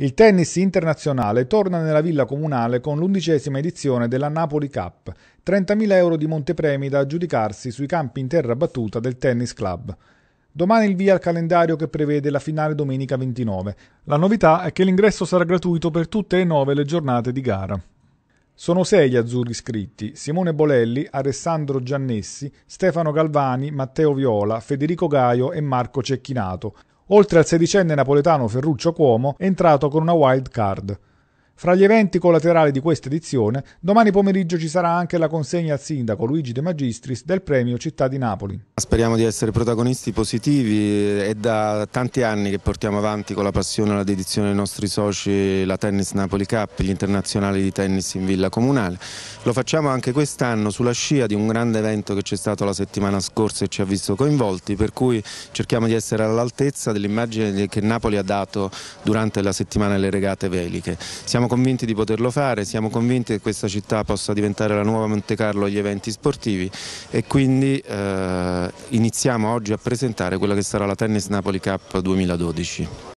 Il tennis internazionale torna nella villa comunale con l'undicesima edizione della Napoli Cup, 30.000 euro di montepremi da aggiudicarsi sui campi in terra battuta del tennis club. Domani il via al calendario che prevede la finale domenica 29. La novità è che l'ingresso sarà gratuito per tutte e nove le giornate di gara. Sono sei gli azzurri iscritti: Simone Bolelli, Alessandro Giannessi, Stefano Galvani, Matteo Viola, Federico Gaio e Marco Cecchinato oltre al sedicenne napoletano Ferruccio Cuomo, entrato con una wild card. Fra gli eventi collaterali di questa edizione, domani pomeriggio ci sarà anche la consegna al sindaco Luigi De Magistris del premio Città di Napoli. Speriamo di essere protagonisti positivi, eh, è da tanti anni che portiamo avanti con la passione e la dedizione dei nostri soci la Tennis Napoli Cup, gli internazionali di tennis in Villa Comunale. Lo facciamo anche quest'anno sulla scia di un grande evento che c'è stato la settimana scorsa e ci ha visto coinvolti, per cui cerchiamo di essere all'altezza dell'immagine che Napoli ha dato durante la settimana delle regate veliche. Siamo convinti di poterlo fare, siamo convinti che questa città possa diventare la nuova Monte Carlo agli eventi sportivi e quindi eh, iniziamo oggi a presentare quella che sarà la Tennis Napoli Cup 2012.